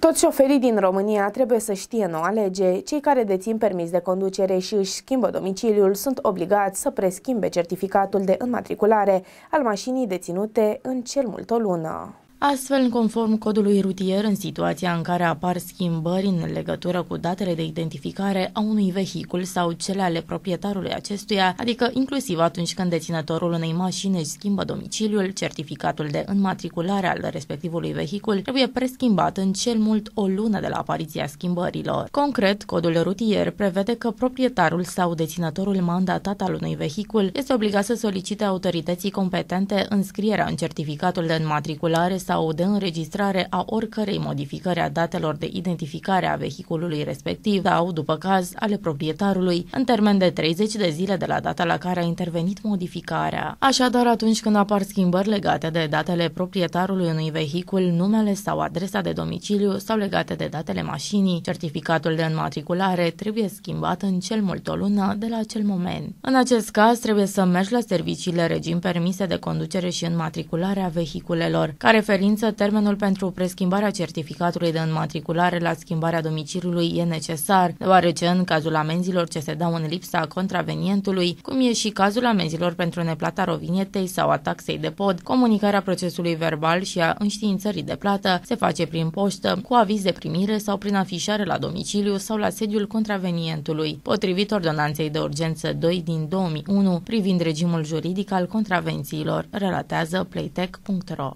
Toți șoferii din România trebuie să știe noua lege. Cei care dețin permis de conducere și își schimbă domiciliul sunt obligați să preschimbe certificatul de înmatriculare al mașinii deținute în cel mult o lună. Astfel, conform codului rutier, în situația în care apar schimbări în legătură cu datele de identificare a unui vehicul sau cele ale proprietarului acestuia, adică inclusiv atunci când deținătorul unei mașini își schimbă domiciliul, certificatul de înmatriculare al respectivului vehicul trebuie preschimbat în cel mult o lună de la apariția schimbărilor. Concret, codul rutier prevede că proprietarul sau deținătorul mandatat al unui vehicul este obligat să solicite autorității competente înscrierea în certificatul de înmatriculare sau de înregistrare a oricărei modificări a datelor de identificare a vehiculului respectiv sau, după caz, ale proprietarului, în termen de 30 de zile de la data la care a intervenit modificarea. Așadar, atunci când apar schimbări legate de datele proprietarului unui vehicul, numele sau adresa de domiciliu sau legate de datele mașinii, certificatul de înmatriculare trebuie schimbat în cel mult o lună de la acel moment. În acest caz, trebuie să mergi la serviciile regim permise de conducere și înmatriculare a vehiculelor, care preferință, termenul pentru preschimbarea certificatului de înmatriculare la schimbarea domiciliului e necesar, deoarece în cazul amenzilor ce se dau în lipsa contravenientului, cum e și cazul amenzilor pentru neplata rovinetei sau a taxei de pod, comunicarea procesului verbal și a înștiințării de plată se face prin poștă, cu aviz de primire sau prin afișare la domiciliu sau la sediul contravenientului, potrivit ordonanței de urgență 2 din 2001 privind regimul juridic al contravențiilor, relatează playtech.ro.